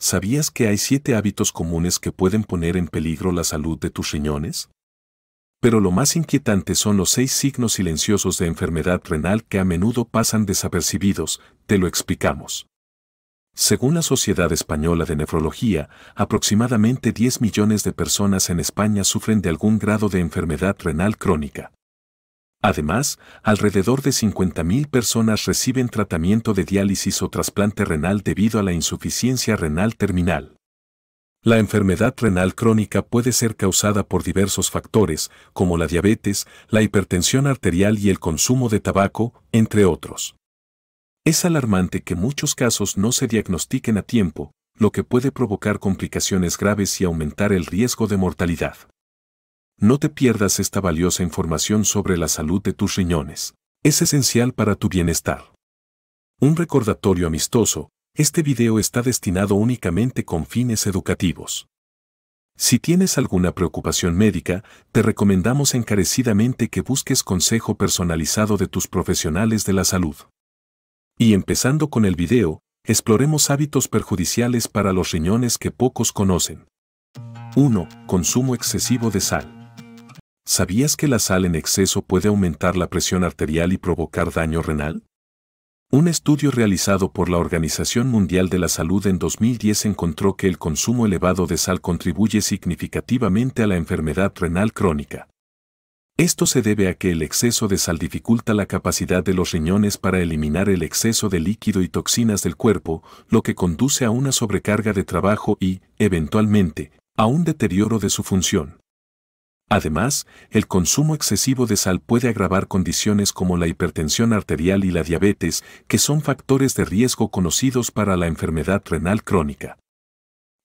¿Sabías que hay siete hábitos comunes que pueden poner en peligro la salud de tus riñones? Pero lo más inquietante son los seis signos silenciosos de enfermedad renal que a menudo pasan desapercibidos, te lo explicamos. Según la Sociedad Española de Nefrología, aproximadamente 10 millones de personas en España sufren de algún grado de enfermedad renal crónica. Además, alrededor de 50.000 personas reciben tratamiento de diálisis o trasplante renal debido a la insuficiencia renal terminal. La enfermedad renal crónica puede ser causada por diversos factores, como la diabetes, la hipertensión arterial y el consumo de tabaco, entre otros. Es alarmante que muchos casos no se diagnostiquen a tiempo, lo que puede provocar complicaciones graves y aumentar el riesgo de mortalidad. No te pierdas esta valiosa información sobre la salud de tus riñones. Es esencial para tu bienestar. Un recordatorio amistoso, este video está destinado únicamente con fines educativos. Si tienes alguna preocupación médica, te recomendamos encarecidamente que busques consejo personalizado de tus profesionales de la salud. Y empezando con el video, exploremos hábitos perjudiciales para los riñones que pocos conocen. 1. Consumo excesivo de sal. ¿Sabías que la sal en exceso puede aumentar la presión arterial y provocar daño renal? Un estudio realizado por la Organización Mundial de la Salud en 2010 encontró que el consumo elevado de sal contribuye significativamente a la enfermedad renal crónica. Esto se debe a que el exceso de sal dificulta la capacidad de los riñones para eliminar el exceso de líquido y toxinas del cuerpo, lo que conduce a una sobrecarga de trabajo y, eventualmente, a un deterioro de su función. Además, el consumo excesivo de sal puede agravar condiciones como la hipertensión arterial y la diabetes, que son factores de riesgo conocidos para la enfermedad renal crónica.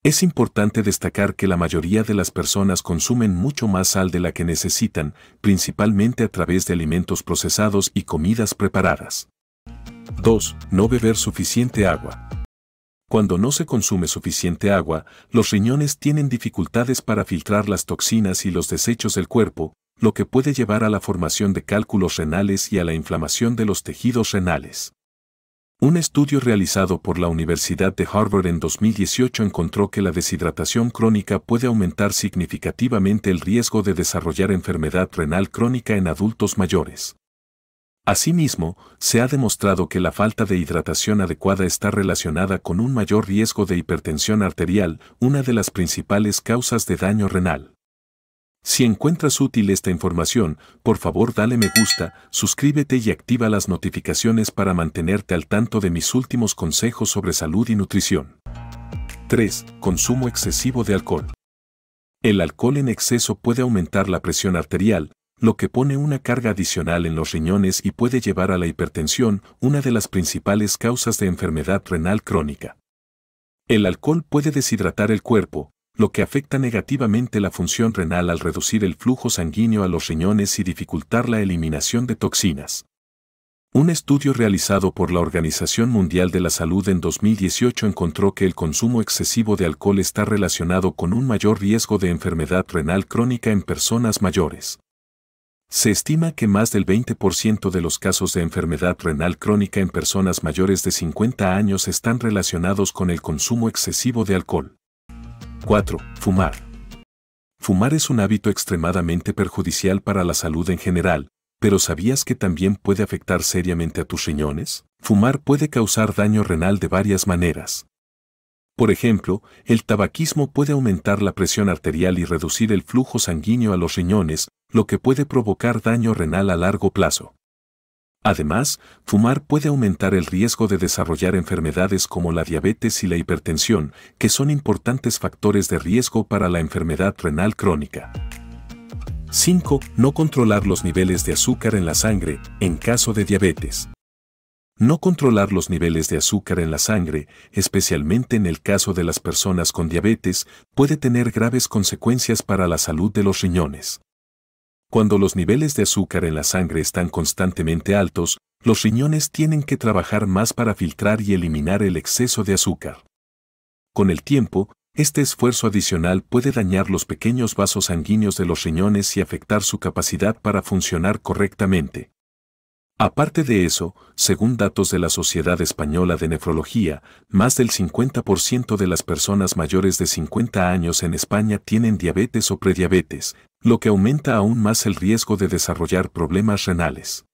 Es importante destacar que la mayoría de las personas consumen mucho más sal de la que necesitan, principalmente a través de alimentos procesados y comidas preparadas. 2. No beber suficiente agua cuando no se consume suficiente agua, los riñones tienen dificultades para filtrar las toxinas y los desechos del cuerpo, lo que puede llevar a la formación de cálculos renales y a la inflamación de los tejidos renales. Un estudio realizado por la Universidad de Harvard en 2018 encontró que la deshidratación crónica puede aumentar significativamente el riesgo de desarrollar enfermedad renal crónica en adultos mayores. Asimismo, se ha demostrado que la falta de hidratación adecuada está relacionada con un mayor riesgo de hipertensión arterial, una de las principales causas de daño renal. Si encuentras útil esta información, por favor dale me gusta, suscríbete y activa las notificaciones para mantenerte al tanto de mis últimos consejos sobre salud y nutrición. 3. Consumo excesivo de alcohol. El alcohol en exceso puede aumentar la presión arterial, lo que pone una carga adicional en los riñones y puede llevar a la hipertensión, una de las principales causas de enfermedad renal crónica. El alcohol puede deshidratar el cuerpo, lo que afecta negativamente la función renal al reducir el flujo sanguíneo a los riñones y dificultar la eliminación de toxinas. Un estudio realizado por la Organización Mundial de la Salud en 2018 encontró que el consumo excesivo de alcohol está relacionado con un mayor riesgo de enfermedad renal crónica en personas mayores. Se estima que más del 20% de los casos de enfermedad renal crónica en personas mayores de 50 años están relacionados con el consumo excesivo de alcohol. 4. Fumar. Fumar es un hábito extremadamente perjudicial para la salud en general, pero ¿sabías que también puede afectar seriamente a tus riñones? Fumar puede causar daño renal de varias maneras. Por ejemplo, el tabaquismo puede aumentar la presión arterial y reducir el flujo sanguíneo a los riñones, lo que puede provocar daño renal a largo plazo. Además, fumar puede aumentar el riesgo de desarrollar enfermedades como la diabetes y la hipertensión, que son importantes factores de riesgo para la enfermedad renal crónica. 5. No controlar los niveles de azúcar en la sangre en caso de diabetes. No controlar los niveles de azúcar en la sangre, especialmente en el caso de las personas con diabetes, puede tener graves consecuencias para la salud de los riñones. Cuando los niveles de azúcar en la sangre están constantemente altos, los riñones tienen que trabajar más para filtrar y eliminar el exceso de azúcar. Con el tiempo, este esfuerzo adicional puede dañar los pequeños vasos sanguíneos de los riñones y afectar su capacidad para funcionar correctamente. Aparte de eso, según datos de la Sociedad Española de Nefrología, más del 50% de las personas mayores de 50 años en España tienen diabetes o prediabetes, lo que aumenta aún más el riesgo de desarrollar problemas renales.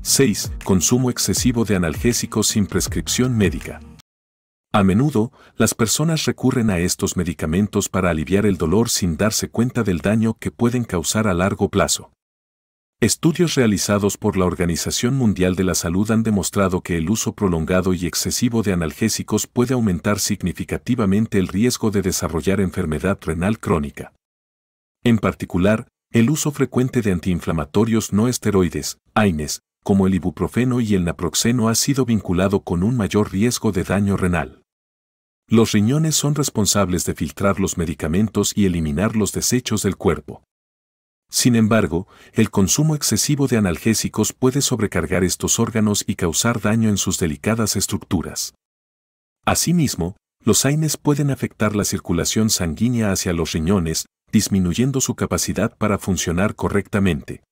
6. Consumo excesivo de analgésicos sin prescripción médica. A menudo, las personas recurren a estos medicamentos para aliviar el dolor sin darse cuenta del daño que pueden causar a largo plazo. Estudios realizados por la Organización Mundial de la Salud han demostrado que el uso prolongado y excesivo de analgésicos puede aumentar significativamente el riesgo de desarrollar enfermedad renal crónica. En particular, el uso frecuente de antiinflamatorios no esteroides, AINES, como el ibuprofeno y el naproxeno ha sido vinculado con un mayor riesgo de daño renal. Los riñones son responsables de filtrar los medicamentos y eliminar los desechos del cuerpo. Sin embargo, el consumo excesivo de analgésicos puede sobrecargar estos órganos y causar daño en sus delicadas estructuras. Asimismo, los AINES pueden afectar la circulación sanguínea hacia los riñones, disminuyendo su capacidad para funcionar correctamente.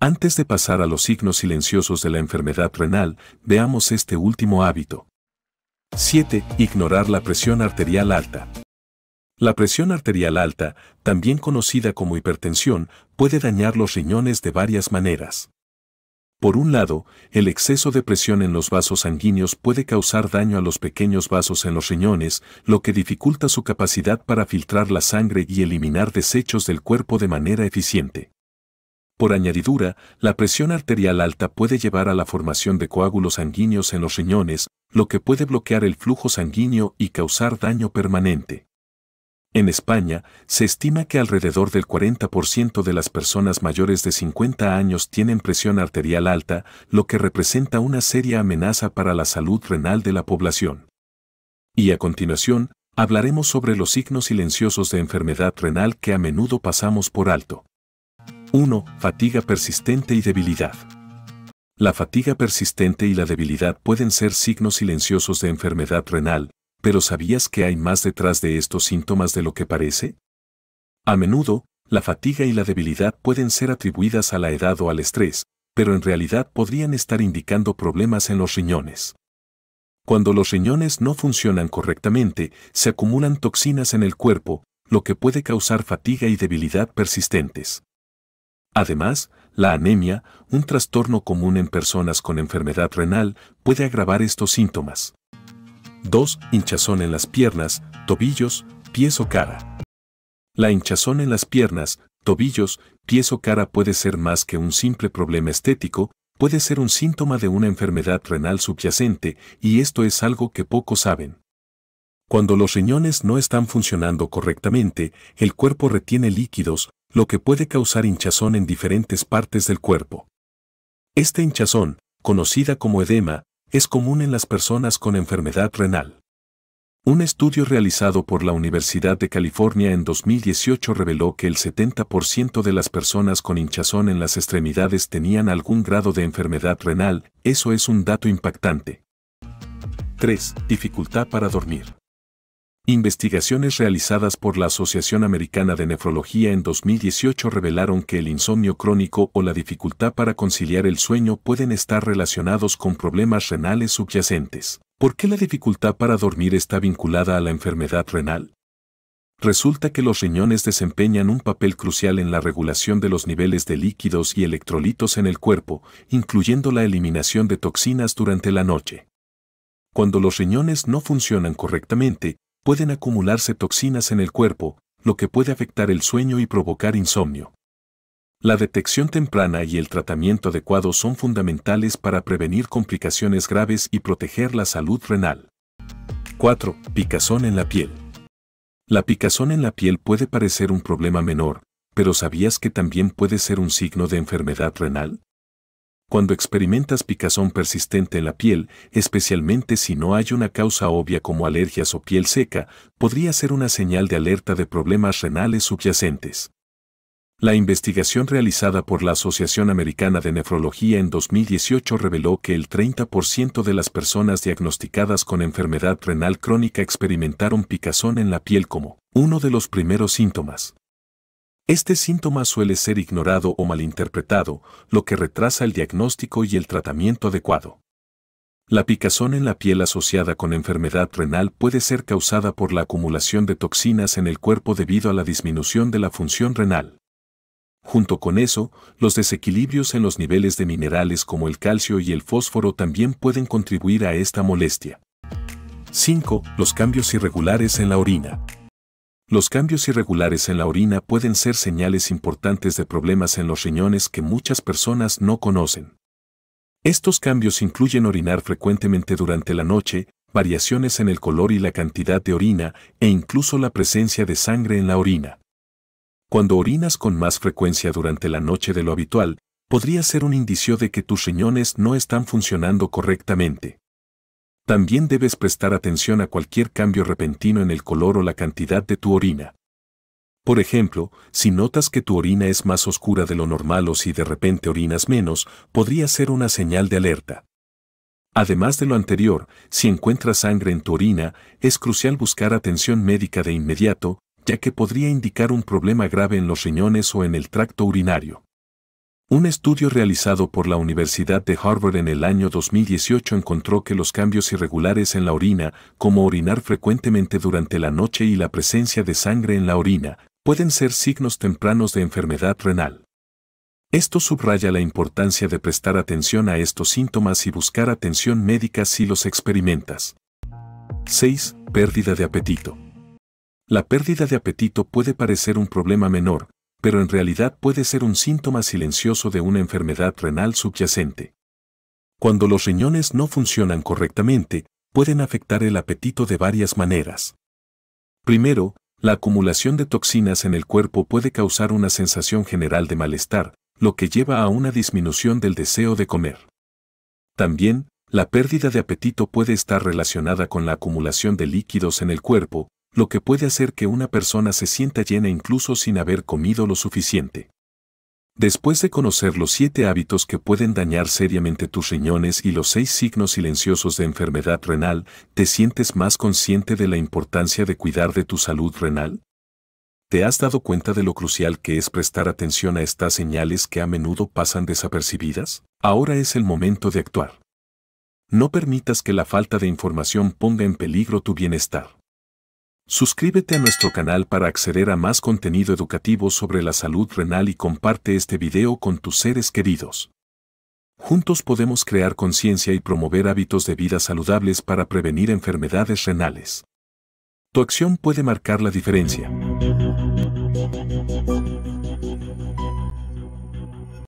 Antes de pasar a los signos silenciosos de la enfermedad renal, veamos este último hábito. 7. Ignorar la presión arterial alta. La presión arterial alta, también conocida como hipertensión, puede dañar los riñones de varias maneras. Por un lado, el exceso de presión en los vasos sanguíneos puede causar daño a los pequeños vasos en los riñones, lo que dificulta su capacidad para filtrar la sangre y eliminar desechos del cuerpo de manera eficiente. Por añadidura, la presión arterial alta puede llevar a la formación de coágulos sanguíneos en los riñones, lo que puede bloquear el flujo sanguíneo y causar daño permanente. En España, se estima que alrededor del 40% de las personas mayores de 50 años tienen presión arterial alta, lo que representa una seria amenaza para la salud renal de la población. Y a continuación, hablaremos sobre los signos silenciosos de enfermedad renal que a menudo pasamos por alto. 1. Fatiga persistente y debilidad. La fatiga persistente y la debilidad pueden ser signos silenciosos de enfermedad renal, pero ¿sabías que hay más detrás de estos síntomas de lo que parece? A menudo, la fatiga y la debilidad pueden ser atribuidas a la edad o al estrés, pero en realidad podrían estar indicando problemas en los riñones. Cuando los riñones no funcionan correctamente, se acumulan toxinas en el cuerpo, lo que puede causar fatiga y debilidad persistentes. Además, la anemia, un trastorno común en personas con enfermedad renal, puede agravar estos síntomas. 2. Hinchazón en las piernas, tobillos, pies o cara. La hinchazón en las piernas, tobillos, pies o cara puede ser más que un simple problema estético, puede ser un síntoma de una enfermedad renal subyacente, y esto es algo que pocos saben. Cuando los riñones no están funcionando correctamente, el cuerpo retiene líquidos, lo que puede causar hinchazón en diferentes partes del cuerpo. Esta hinchazón, conocida como edema, es común en las personas con enfermedad renal. Un estudio realizado por la Universidad de California en 2018 reveló que el 70% de las personas con hinchazón en las extremidades tenían algún grado de enfermedad renal, eso es un dato impactante. 3. Dificultad para dormir. Investigaciones realizadas por la Asociación Americana de Nefrología en 2018 revelaron que el insomnio crónico o la dificultad para conciliar el sueño pueden estar relacionados con problemas renales subyacentes. ¿Por qué la dificultad para dormir está vinculada a la enfermedad renal? Resulta que los riñones desempeñan un papel crucial en la regulación de los niveles de líquidos y electrolitos en el cuerpo, incluyendo la eliminación de toxinas durante la noche. Cuando los riñones no funcionan correctamente, pueden acumularse toxinas en el cuerpo, lo que puede afectar el sueño y provocar insomnio. La detección temprana y el tratamiento adecuado son fundamentales para prevenir complicaciones graves y proteger la salud renal. 4. Picazón en la piel. La picazón en la piel puede parecer un problema menor, pero ¿sabías que también puede ser un signo de enfermedad renal? Cuando experimentas picazón persistente en la piel, especialmente si no hay una causa obvia como alergias o piel seca, podría ser una señal de alerta de problemas renales subyacentes. La investigación realizada por la Asociación Americana de Nefrología en 2018 reveló que el 30% de las personas diagnosticadas con enfermedad renal crónica experimentaron picazón en la piel como uno de los primeros síntomas. Este síntoma suele ser ignorado o malinterpretado, lo que retrasa el diagnóstico y el tratamiento adecuado. La picazón en la piel asociada con enfermedad renal puede ser causada por la acumulación de toxinas en el cuerpo debido a la disminución de la función renal. Junto con eso, los desequilibrios en los niveles de minerales como el calcio y el fósforo también pueden contribuir a esta molestia. 5. Los cambios irregulares en la orina. Los cambios irregulares en la orina pueden ser señales importantes de problemas en los riñones que muchas personas no conocen. Estos cambios incluyen orinar frecuentemente durante la noche, variaciones en el color y la cantidad de orina e incluso la presencia de sangre en la orina. Cuando orinas con más frecuencia durante la noche de lo habitual, podría ser un indicio de que tus riñones no están funcionando correctamente. También debes prestar atención a cualquier cambio repentino en el color o la cantidad de tu orina. Por ejemplo, si notas que tu orina es más oscura de lo normal o si de repente orinas menos, podría ser una señal de alerta. Además de lo anterior, si encuentras sangre en tu orina, es crucial buscar atención médica de inmediato, ya que podría indicar un problema grave en los riñones o en el tracto urinario. Un estudio realizado por la Universidad de Harvard en el año 2018 encontró que los cambios irregulares en la orina, como orinar frecuentemente durante la noche y la presencia de sangre en la orina, pueden ser signos tempranos de enfermedad renal. Esto subraya la importancia de prestar atención a estos síntomas y buscar atención médica si los experimentas. 6. Pérdida de apetito. La pérdida de apetito puede parecer un problema menor, pero en realidad puede ser un síntoma silencioso de una enfermedad renal subyacente. Cuando los riñones no funcionan correctamente, pueden afectar el apetito de varias maneras. Primero, la acumulación de toxinas en el cuerpo puede causar una sensación general de malestar, lo que lleva a una disminución del deseo de comer. También, la pérdida de apetito puede estar relacionada con la acumulación de líquidos en el cuerpo, lo que puede hacer que una persona se sienta llena incluso sin haber comido lo suficiente. Después de conocer los siete hábitos que pueden dañar seriamente tus riñones y los seis signos silenciosos de enfermedad renal, ¿te sientes más consciente de la importancia de cuidar de tu salud renal? ¿Te has dado cuenta de lo crucial que es prestar atención a estas señales que a menudo pasan desapercibidas? Ahora es el momento de actuar. No permitas que la falta de información ponga en peligro tu bienestar. Suscríbete a nuestro canal para acceder a más contenido educativo sobre la salud renal y comparte este video con tus seres queridos. Juntos podemos crear conciencia y promover hábitos de vida saludables para prevenir enfermedades renales. Tu acción puede marcar la diferencia.